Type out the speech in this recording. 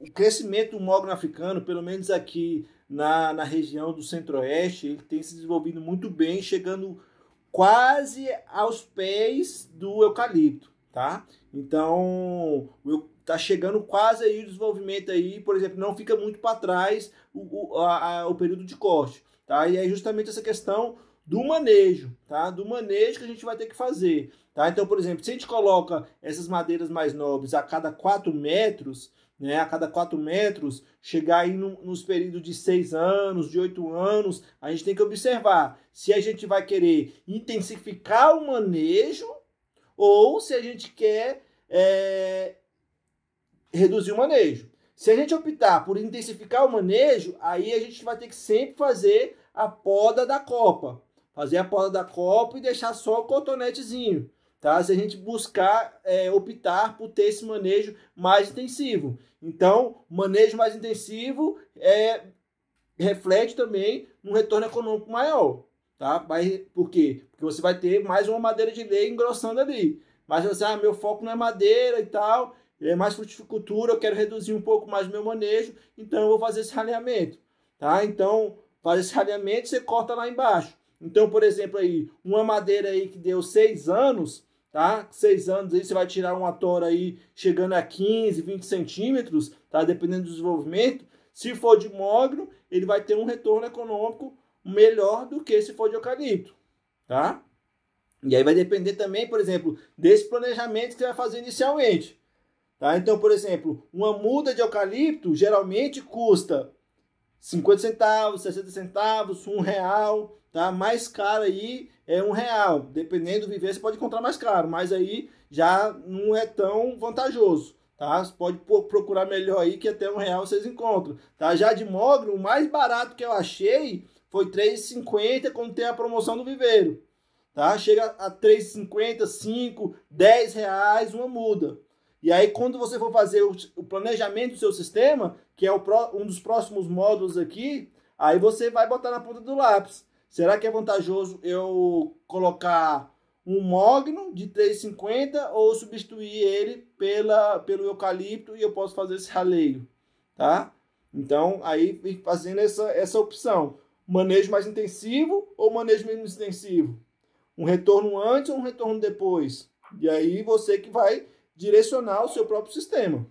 o crescimento do mogno africano, pelo menos aqui na, na região do centro-oeste, ele tem se desenvolvido muito bem, chegando quase aos pés do eucalipto, tá? Então, tá chegando quase aí o desenvolvimento aí, por exemplo, não fica muito para trás o, o, a, o período de corte, tá? E é justamente essa questão do manejo, tá? Do manejo que a gente vai ter que fazer, tá? Então, por exemplo, se a gente coloca essas madeiras mais nobres a cada 4 metros, né, a cada 4 metros, chegar aí no, nos períodos de 6 anos, de 8 anos, a gente tem que observar se a gente vai querer intensificar o manejo ou se a gente quer é, reduzir o manejo. Se a gente optar por intensificar o manejo, aí a gente vai ter que sempre fazer a poda da copa, fazer a poda da copa e deixar só o cotonetezinho, tá? Se a gente buscar é, optar por ter esse manejo mais intensivo. Então, manejo mais intensivo é, reflete também no retorno econômico maior, tá? Mas, por quê? Porque você vai ter mais uma madeira de lei engrossando ali. Mas você, ah, meu foco não é madeira e tal, é mais fruticultura, eu quero reduzir um pouco mais meu manejo, então eu vou fazer esse raleamento, tá? Então, faz esse raleamento, você corta lá embaixo. Então, por exemplo, aí, uma madeira aí que deu seis anos, tá? seis anos aí você vai tirar uma tora aí chegando a 15, 20 centímetros, tá? Dependendo do desenvolvimento. Se for de mogno, ele vai ter um retorno econômico melhor do que se for de eucalipto, tá? E aí vai depender também, por exemplo, desse planejamento que você vai fazer inicialmente. Tá? Então, por exemplo, uma muda de eucalipto geralmente custa 50 centavos, 60 centavos, um real, tá? Mais caro aí é um real. Dependendo do viver, você pode encontrar mais caro, mas aí já não é tão vantajoso, tá? Você pode procurar melhor aí que até um real vocês encontram, tá? Já de mogno, o mais barato que eu achei foi 3,50 quando tem a promoção do viveiro, tá? Chega a 3,50, 5, 10 reais uma muda, e aí, quando você for fazer o, o planejamento do seu sistema, que é pro, um dos próximos módulos aqui, aí você vai botar na ponta do lápis. Será que é vantajoso eu colocar um mogno de 3,50 ou substituir ele pela, pelo eucalipto e eu posso fazer esse raleio, tá? Então, aí fazendo essa, essa opção. Manejo mais intensivo ou manejo menos intensivo? Um retorno antes ou um retorno depois? E aí você que vai direcionar o seu próprio sistema.